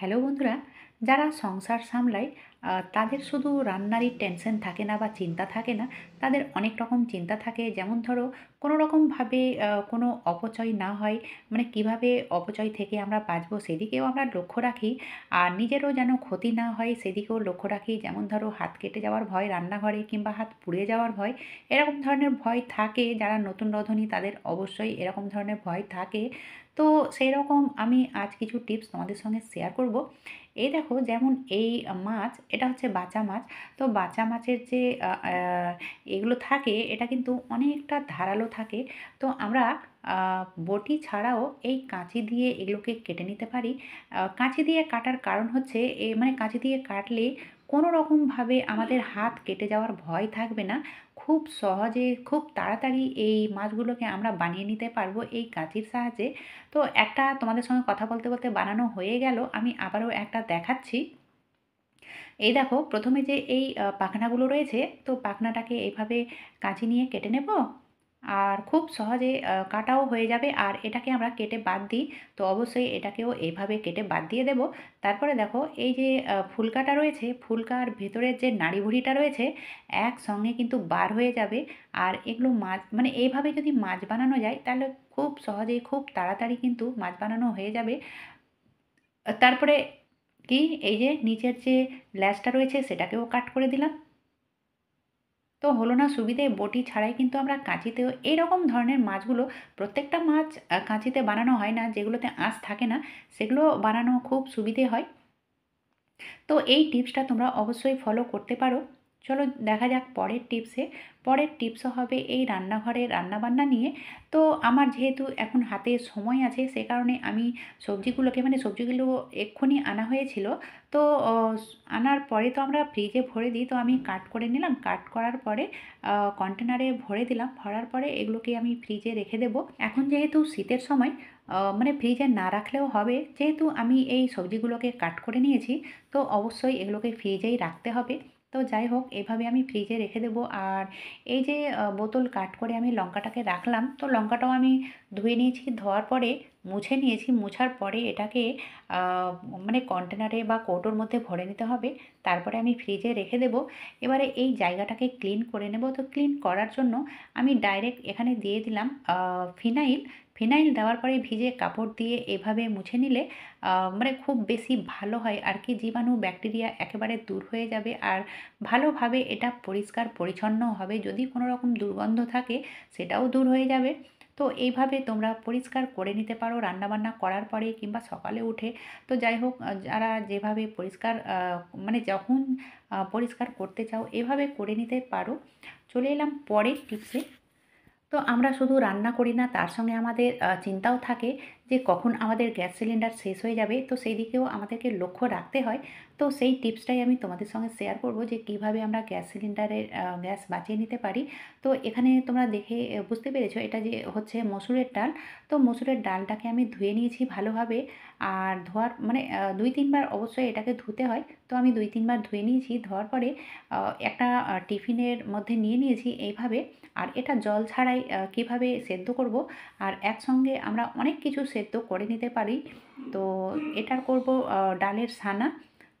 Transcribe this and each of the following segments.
Hello বন্ধুরা যারা সংসার সামলায় তাদের শুধু রান্নারই টেনশন থাকে না বা চিন্তা থাকে না তাদের অনেক রকম চিন্তা থাকে যেমন ধরো কোনো রকমভাবে কোনো অপচয় না হয় মানে কিভাবে অপচয় থেকে আমরা বাঁচব সেদিকেও আমরা লক্ষ্য রাখি আর নিজেরও যেন ক্ষতি না হয় সেদিকেও লক্ষ্য রাখি যেমন ধরো হাত কেটে যাওয়ার ভয় রান্নাঘরে কিংবা হাত পুড়ে যাওয়ার ভয় এরকম ধরনের ভয় থাকে যারা নতুন রধনী তাদের অবশ্যই এরকম ধরনের ভয় থাকে তো সেই রকম আমি আজ কিছু টিপস তোমাদের সঙ্গে শেয়ার করব এই দেখো দেখো যেমন এই মাছ এটা হচ্ছে বাঁচা মাছ তো বাঁচা মাছের যে এগুলো থাকে এটা কিন্তু অনেকটা ধারালো থাকে তো আমরা বটি ছাড়াও এই কাঁচি দিয়ে এগুলোকে কেটে নিতে পারি কাঁচি দিয়ে কাটার কারণ হচ্ছে এ মানে কাঁচি দিয়ে কাটলে কোনো রকমভাবে আমাদের হাত কেটে যাওয়ার ভয় থাকবে না খুব সহজে খুব তাড়াতাড়ি এই মাছগুলোকে আমরা বানিয়ে নিতে পারবো এই কাঁচির সাহায্যে তো একটা তোমাদের সঙ্গে কথা বলতে বলতে বানানো হয়ে গেল আমি আবারও একটা দেখাচ্ছি এই দেখো প্রথমে যে এই পাখনাগুলো রয়েছে তো পাখনাটাকে এইভাবে কাঁচি নিয়ে কেটে নেব আর খুব সহজে কাটাও হয়ে যাবে আর এটাকে আমরা কেটে বাদ দিই তো অবশ্যই এটাকেও এইভাবে কেটে বাদ দিয়ে দেব তারপরে দেখো এই যে ফুলকাটা রয়েছে ফুলকার ভেতরের যে ভুড়িটা রয়েছে একসঙ্গে কিন্তু বার হয়ে যাবে আর এগুলো মাছ মানে এইভাবে যদি মাছ বানানো যায় তাহলে খুব সহজেই খুব তাড়াতাড়ি কিন্তু মাছ বানানো হয়ে যাবে তারপরে কি এই যে নিচের যে ল্যাসটা রয়েছে সেটাকেও কাট করে দিলাম তো হলো না সুবিধে বটি ছাড়াই কিন্তু আমরা কাঁচিতেও এইরকম ধরনের মাছগুলো প্রত্যেকটা মাছ কাঁচিতে বানানো হয় না যেগুলোতে আঁশ থাকে না সেগুলো বানানো খুব সুবিধে হয় তো এই টিপসটা তোমরা অবশ্যই ফলো করতে পারো চলো দেখা যাক পরের টিপসে পরের টিপসও হবে এই রান্নাঘরে রান্নাবান্না নিয়ে তো আমার যেহেতু এখন হাতে সময় আছে সে কারণে আমি সবজিগুলোকে মানে সবজিগুলো এক্ষুনি আনা হয়েছিল তো আনার পরে তো আমরা ফ্রিজে ভরে দিই তো আমি কাট করে নিলাম কাট করার পরে কন্টেনারে ভরে দিলাম ভরার পরে এগুলোকে আমি ফ্রিজে রেখে দেব এখন যেহেতু শীতের সময় মানে ফ্রিজে না রাখলেও হবে যেহেতু আমি এই সবজিগুলোকে কাট করে নিয়েছি তো অবশ্যই এগুলোকে ফ্রিজেই রাখতে হবে তো যাই হোক এভাবে আমি ফ্রিজে রেখে দেবো আর এই যে বোতল কাট করে আমি লঙ্কাটাকে রাখলাম তো লঙ্কাটাও আমি ধুয়ে নিয়েছি ধোয়ার পরে মুছে নিয়েছি মুছার পরে এটাকে মানে কন্টেনারে বা কৌটোর মধ্যে ভরে নিতে হবে তারপরে আমি ফ্রিজে রেখে দেব এবারে এই জায়গাটাকে ক্লিন করে নেব তো ক্লিন করার জন্য আমি ডাইরেক্ট এখানে দিয়ে দিলাম ফিনাইল ফিনাইল দেওয়ার পরে ভিজে কাপড় দিয়ে এভাবে মুছে নিলে মানে খুব বেশি ভালো হয় আর কি জীবাণু ব্যাকটেরিয়া একেবারে দূর হয়ে যাবে আর ভালোভাবে এটা পরিষ্কার পরিচ্ছন্ন হবে যদি কোনো রকম দুর্গন্ধ থাকে সেটাও দূর হয়ে যাবে তো এইভাবে তোমরা পরিষ্কার করে নিতে পারো রান্নাবান্না করার পরে কিংবা সকালে উঠে তো যাই হোক যারা যেভাবে পরিষ্কার মানে যখন পরিষ্কার করতে চাও এভাবে করে নিতে পারো চলে এলাম পরের টিপসে তো আমরা শুধু রান্না করি না তার সঙ্গে আমাদের চিন্তাও থাকে যে কখন আমাদের গ্যাস সিলিন্ডার শেষ হয়ে যাবে তো সেই দিকেও আমাদেরকে লক্ষ্য রাখতে হয় তো সেই টিপসটাই আমি তোমাদের সঙ্গে শেয়ার করব যে কিভাবে আমরা গ্যাস সিলিন্ডারের গ্যাস বাঁচিয়ে নিতে পারি তো এখানে তোমরা দেখে বুঝতে পেরেছো এটা যে হচ্ছে মসুরের ডাল তো মসুরের ডালটাকে আমি ধুয়ে নিয়েছি ভালোভাবে আর ধোয়ার মানে দুই তিনবার অবশ্যই এটাকে ধুতে হয় তো আমি দুই তিনবার ধুয়ে নিয়েছি ধোয়ার পরে একটা টিফিনের মধ্যে নিয়ে নিয়েছি এইভাবে আর এটা জল ছাড়াই কিভাবে সেদ্ধ করব আর একসঙ্গে আমরা অনেক কিছু সেদ্ধ করে নিতে পারি তো এটার করব ডালের সানা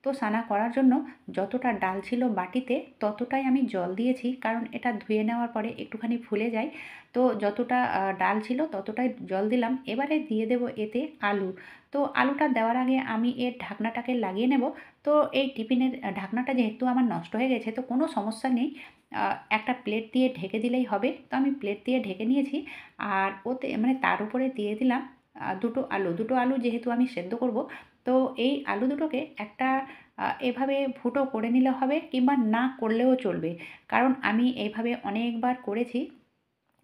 তো সানা করার জন্য যতটা ডাল ছিল বাটিতে ততটাই আমি জল দিয়েছি কারণ এটা ধুয়ে নেওয়ার পরে একটুখানি ফুলে যায় তো যতটা ডাল ছিল ততটাই জল দিলাম এবারে দিয়ে দেব এতে আলু তো আলুটা দেওয়ার আগে আমি এর ঢাকনাটাকে লাগিয়ে নেব তো এই টিফিনের ঢাকনাটা যেহেতু আমার নষ্ট হয়ে গেছে তো কোনো সমস্যা নেই একটা প্লেট দিয়ে ঢেকে দিলেই হবে তো আমি প্লেট দিয়ে ঢেকে নিয়েছি আর ওতে মানে তার উপরে দিয়ে দিলাম দুটো আলু দুটো আলু যেহেতু আমি সেদ্ধ করব তো এই আলু দুটোকে একটা এভাবে ফুটো করে নিলে হবে কিংবা না করলেও চলবে কারণ আমি এইভাবে অনেকবার করেছি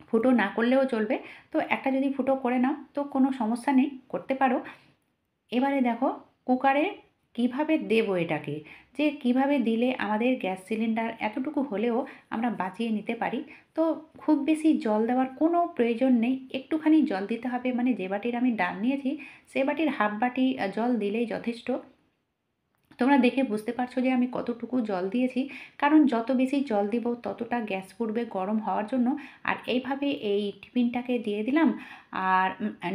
ফুটো না করলেও চলবে তো একটা যদি ফুটো করে নাও তো কোনো সমস্যা নেই করতে পারো এবারে দেখো কুকারে কিভাবে দেব এটাকে যে কিভাবে দিলে আমাদের গ্যাস সিলিন্ডার এতটুকু হলেও আমরা বাঁচিয়ে নিতে পারি তো খুব বেশি জল দেওয়ার কোনো প্রয়োজন নেই একটুখানি জল দিতে হবে মানে যে বাটির আমি ডাল নিয়েছি সে বাটির হাফ বাটি জল দিলেই যথেষ্ট তোমরা দেখে বুঝতে পারছো যে আমি কতটুকু জল দিয়েছি কারণ যত বেশি জল দিব ততটা গ্যাস পড়বে গরম হওয়ার জন্য আর এইভাবে এই টিফিনটাকে দিয়ে দিলাম আর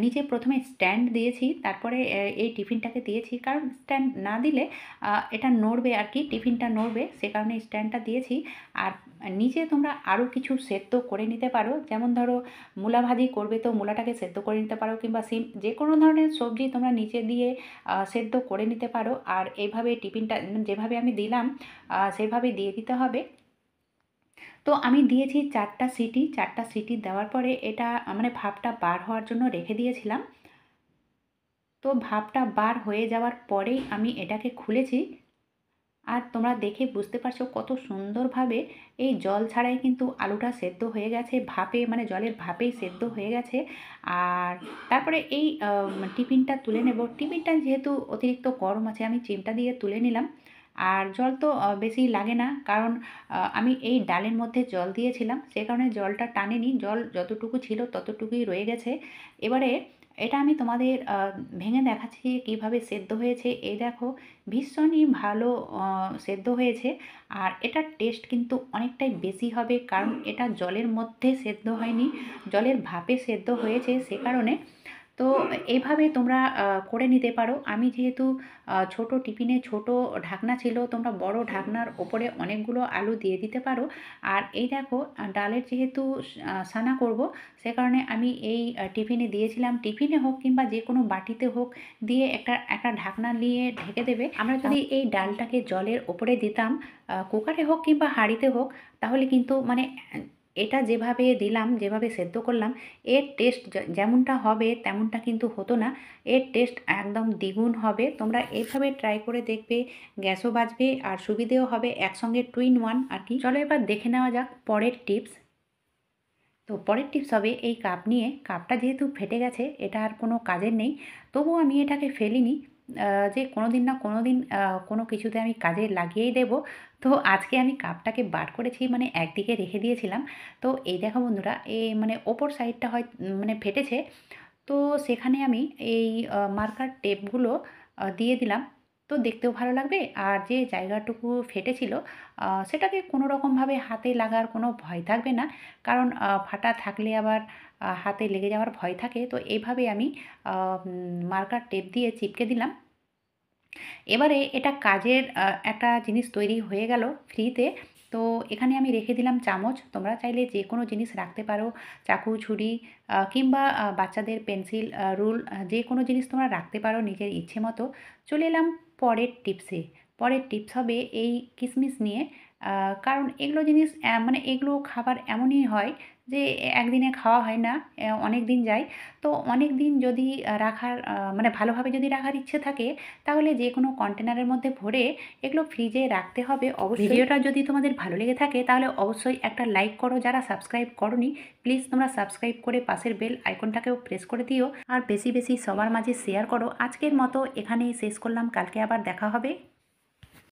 নিচে প্রথমে স্ট্যান্ড দিয়েছি তারপরে এই টিফিনটাকে দিয়েছি কারণ স্ট্যান্ড না দিলে এটা নড়বে আর কি টিফিনটা নড়বে সে কারণে স্ট্যান্ডটা দিয়েছি আর নিচে তোমরা আরও কিছু সেদ্ধ করে নিতে পারো যেমন ধরো মূলা ভাজি করবে তো মূলাটাকে সেদ্ধ করে নিতে পারো কিংবা সিম যে কোনো ধরনের সবজি তোমরা নিচে দিয়ে সেদ্ধ করে নিতে পারো আর এইভাবে যেভাবে টিফিনটা মানে যেভাবে আমি দিলাম সেভাবে দিয়ে দিতে হবে তো আমি দিয়েছি চারটা সিটি চারটা সিটি দেওয়ার পরে এটা মানে ভাবটা বার হওয়ার জন্য রেখে দিয়েছিলাম তো ভাবটা বার হয়ে যাওয়ার পরেই আমি এটাকে খুলেছি আর তোমরা দেখে বুঝতে পারছো কত সুন্দরভাবে এই জল ছাড়াই কিন্তু আলুটা সেদ্ধ হয়ে গেছে ভাপে মানে জলের ভাপেই সেদ্ধ হয়ে গেছে আর তারপরে এই টিফিনটা তুলে নেব টিফিনটা যেহেতু অতিরিক্ত গরম আছে আমি চিমটা দিয়ে তুলে নিলাম আর জল তো বেশি লাগে না কারণ আমি এই ডালের মধ্যে জল দিয়েছিলাম সে কারণে জলটা টানেনি জল যতটুকু ছিল ততটুকুই রয়ে গেছে এবারে এটা আমি তোমাদের ভেঙে দেখাচ্ছি কিভাবে সেদ্ধ হয়েছে এই দেখো ভীষণই ভালো সেদ্ধ হয়েছে আর এটার টেস্ট কিন্তু অনেকটাই বেশি হবে কারণ এটা জলের মধ্যে সেদ্ধ হয়নি জলের ভাপে সেদ্ধ হয়েছে সে কারণে তো এভাবে তোমরা করে নিতে পারো আমি যেহেতু ছোট টিফিনে ছোট ঢাকনা ছিল তোমরা বড় ঢাকনার ওপরে অনেকগুলো আলু দিয়ে দিতে পারো আর এই দেখো ডালের যেহেতু সানা করব সে কারণে আমি এই টিফিনে দিয়েছিলাম টিফিনে হোক কিংবা যে কোনো বাটিতে হোক দিয়ে একটা একটা ঢাকনা নিয়ে ঢেকে দেবে আমরা আচ্ছা। যদি এই ডালটাকে জলের ওপরে দিতাম কুকারে হোক কিংবা হাঁড়িতে হোক তাহলে কিন্তু মানে এটা যেভাবে দিলাম যেভাবে সেদ্ধ করলাম এর টেস্ট যেমনটা হবে তেমনটা কিন্তু হতো না এর টেস্ট একদম দ্বিগুণ হবে তোমরা এইভাবে ট্রাই করে দেখবে গ্যাসও বাঁচবে আর সুবিধেও হবে একসঙ্গে টুইন ওয়ান আর কি চলো এবার দেখে নেওয়া যাক পরের টিপস তো পরের টিপস হবে এই কাপ নিয়ে কাপটা যেহেতু ফেটে গেছে এটা আর কোনো কাজের নেই তবুও আমি এটাকে ফেলিনি যে কোনো দিন না কোনো দিন কোনো কিছুতে আমি কাজে লাগিয়েই দেব তো আজকে আমি কাপটাকে বার করেছি মানে একদিকে রেখে দিয়েছিলাম তো এই দেখো বন্ধুরা এ মানে ওপর সাইডটা হয় মানে ফেটেছে তো সেখানে আমি এই মার্কার টেপগুলো দিয়ে দিলাম তো দেখতেও ভালো লাগবে আর যে জায়গাটুকু ফেটেছিল সেটাকে কোনো রকমভাবে হাতে লাগার কোনো ভয় থাকবে না কারণ ফাটা থাকলে আবার হাতে লেগে যাওয়ার ভয় থাকে তো এইভাবে আমি মার্কার টেপ দিয়ে চিপকে দিলাম এবারে এটা কাজের একটা জিনিস তৈরি হয়ে গেল ফ্রিতে তো এখানে আমি রেখে দিলাম চামচ তোমরা চাইলে যে কোনো জিনিস রাখতে পারো চাকু ছুরি কিংবা বাচ্চাদের পেন্সিল রুল যে কোনো জিনিস তোমরা রাখতে পারো নিজের ইচ্ছে মতো চলে এলাম পরের টিপসে পরের টিপস হবে এই কিশমিশ নিয়ে কারণ এগুলো জিনিস মানে এগুলো খাবার এমনই হয় যে একদিনে খাওয়া হয় না অনেক দিন যায় তো অনেক দিন যদি রাখার মানে ভালোভাবে যদি রাখার ইচ্ছে থাকে তাহলে যে কোনো কন্টেনারের মধ্যে ভরে এগুলো ফ্রিজে রাখতে হবে অবশ্যই ভিডিওটা যদি তোমাদের ভালো লেগে থাকে তাহলে অবশ্যই একটা লাইক করো যারা সাবস্ক্রাইব করনি প্লিজ তোমরা সাবস্ক্রাইব করে পাশের বেল আইকনটাকেও প্রেস করে দিও আর বেশি বেশি সবার মাঝে শেয়ার করো আজকের মতো এখানেই শেষ করলাম কালকে আবার দেখা হবে